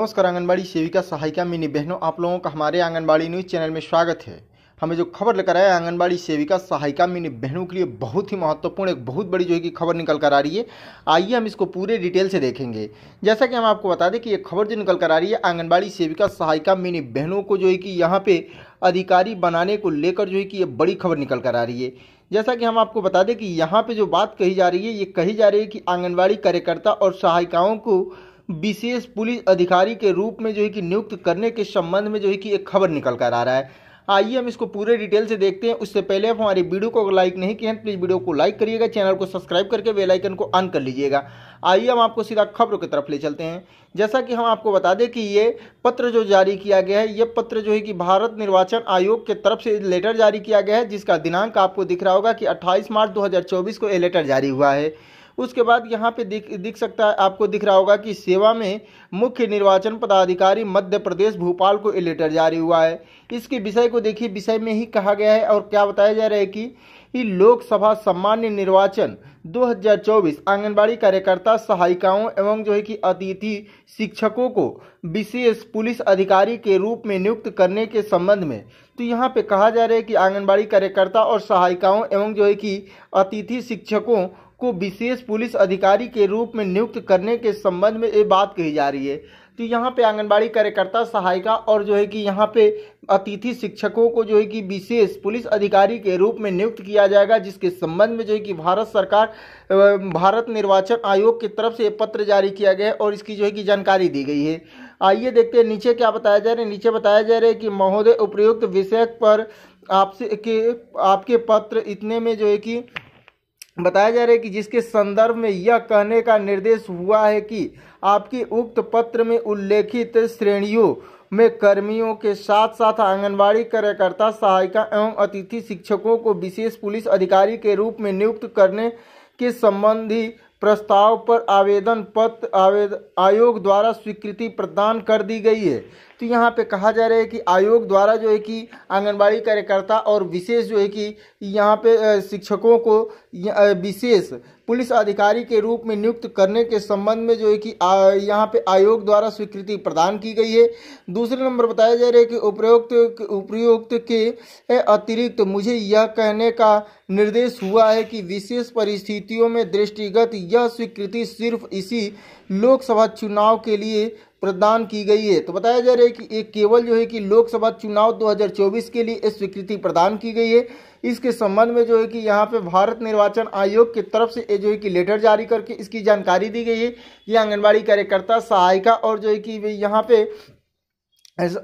नमस्कार आंगनबाड़ी सेविका सहायिका मिनी बहनों आप लोगों का हमारे आंगनबाड़ी न्यूज़ चैनल में स्वागत है हमें जो खबर लेकर आया आंगनबाड़ी सेविका सहायिका मिनी बहनों के लिए बहुत ही महत्वपूर्ण एक बहुत बड़ी जो है कि खबर निकल कर आ रही है आइए हम इसको पूरे डिटेल से देखेंगे जैसा कि हम आपको बता दें कि ये खबर जो निकल कर आ रही है आंगनबाड़ी सेविका सहायिका मिनी बहनों को जो है कि यहाँ पे अधिकारी बनाने को लेकर जो है कि ये बड़ी खबर निकल कर आ रही है जैसा कि हम आपको बता दें कि यहाँ पर जो बात कही जा रही है ये कही जा रही है कि आंगनबाड़ी कार्यकर्ता और सहायिकाओं को विशेष पुलिस अधिकारी के रूप में जो है कि नियुक्त करने के संबंध में जो है कि एक खबर निकल कर आ रहा है आइए हम इसको पूरे डिटेल से देखते हैं उससे पहले आप हमारी वीडियो को लाइक नहीं किए हैं तो प्लीज़ वीडियो को लाइक करिएगा चैनल को सब्सक्राइब करके बेल आइकन को ऑन कर लीजिएगा आइए हम आपको सीधा खबरों की तरफ ले चलते हैं जैसा कि हम आपको बता दें कि ये पत्र जो जारी किया गया है ये पत्र जो है कि भारत निर्वाचन आयोग के तरफ से लेटर जारी किया गया है जिसका दिनांक आपको दिख रहा होगा कि अट्ठाईस मार्च दो को ये लेटर जारी हुआ है उसके बाद यहाँ पे दिख दिख सकता है आपको दिख रहा होगा कि सेवा में मुख्य निर्वाचन पदाधिकारी मध्य प्रदेश भोपाल को ये लेटर जारी हुआ है इसके विषय को देखिए विषय में ही कहा गया है और क्या बताया जा रहा है कि लोकसभा सामान्य निर्वाचन 2024 आंगनबाड़ी कार्यकर्ता सहायिकाओं एवं जो है कि अतिथि शिक्षकों को विशेष पुलिस अधिकारी के रूप में नियुक्त करने के संबंध में तो यहाँ पे कहा जा रहा है कि आंगनबाड़ी कार्यकर्ता और सहायिकाओं एवं जो है कि अतिथि शिक्षकों को विशेष पुलिस अधिकारी के रूप में नियुक्त करने के संबंध में ये बात कही जा रही है तो यहाँ पे आंगनबाड़ी कार्यकर्ता सहायिका और जो है कि यहाँ पे अतिथि शिक्षकों को जो है कि विशेष पुलिस अधिकारी के रूप में नियुक्त किया जाएगा जिसके संबंध में जो है कि भारत सरकार भारत निर्वाचन आयोग की तरफ से पत्र जारी किया गया है और इसकी जो है कि जानकारी दी गई है आइए देखते हैं नीचे क्या बताया जा रहा है नीचे बताया जा रहा है कि महोदय उपयुक्त विषय पर आपसे के आपके पत्र इतने में जो है कि बताया जा रहा है कि जिसके संदर्भ में यह कहने का निर्देश हुआ है कि आपकी उक्त पत्र में उल्लेखित श्रेणियों में कर्मियों के साथ साथ आंगनबाड़ी कार्यकर्ता सहायिका एवं अतिथि शिक्षकों को विशेष पुलिस अधिकारी के रूप में नियुक्त करने के संबंधी प्रस्ताव पर आवेदन पत्र आवेद आयोग द्वारा स्वीकृति प्रदान कर दी गई है तो यहाँ पे कहा जा रहा है कि आयोग द्वारा जो है कि आंगनबाड़ी कार्यकर्ता और विशेष जो है कि यहाँ पे शिक्षकों को विशेष पुलिस अधिकारी के रूप में नियुक्त करने के संबंध में जो है कि यहाँ पे आयोग द्वारा स्वीकृति प्रदान की गई है दूसरे नंबर बताया जा रहा है कि उपयुक्त उपयुक्त के अतिरिक्त मुझे यह कहने का निर्देश हुआ है कि विशेष परिस्थितियों में दृष्टिगत यह स्वीकृति सिर्फ इसी लोकसभा चुनाव के लिए प्रदान की गई है तो बताया जा रहा है कि एक केवल जो है कि लोकसभा चुनाव 2024 के लिए स्वीकृति प्रदान की गई है इसके संबंध में जो है कि यहाँ पे भारत निर्वाचन आयोग की तरफ से जो है कि लेटर जारी करके इसकी जानकारी दी गई है ये आंगनबाड़ी कार्यकर्ता सहायिका और जो है कि यहाँ पे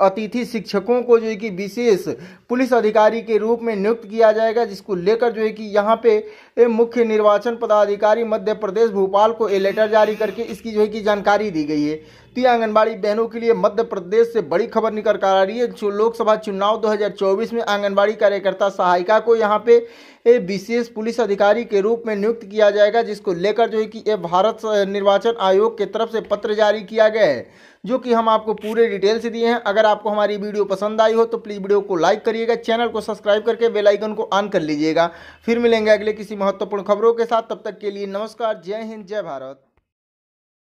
अतिथि शिक्षकों को जो है कि विशेष पुलिस अधिकारी के रूप में नियुक्त किया जाएगा जिसको लेकर जो है कि यहाँ पे मुख्य निर्वाचन पदाधिकारी मध्य प्रदेश भोपाल को ये लेटर जारी करके इसकी जो है कि जानकारी दी गई है नियुक्ति आंगनबाड़ी बहनों के लिए मध्य प्रदेश से बड़ी खबर निकल कर आ रही है जो लोकसभा चुनाव 2024 में आंगनबाड़ी कार्यकर्ता सहायिका को यहाँ पे विशेष पुलिस अधिकारी के रूप में नियुक्त किया जाएगा जिसको लेकर जो है कि ये भारत निर्वाचन आयोग के तरफ से पत्र जारी किया गया है जो कि हम आपको पूरे डिटेल्स दिए हैं अगर आपको हमारी वीडियो पसंद आई हो तो प्लीज़ वीडियो को लाइक करिएगा चैनल को सब्सक्राइब करके बेलाइकन को ऑन कर लीजिएगा फिर मिलेंगे अगले किसी महत्वपूर्ण खबरों के साथ तब तक के लिए नमस्कार जय हिंद जय भारत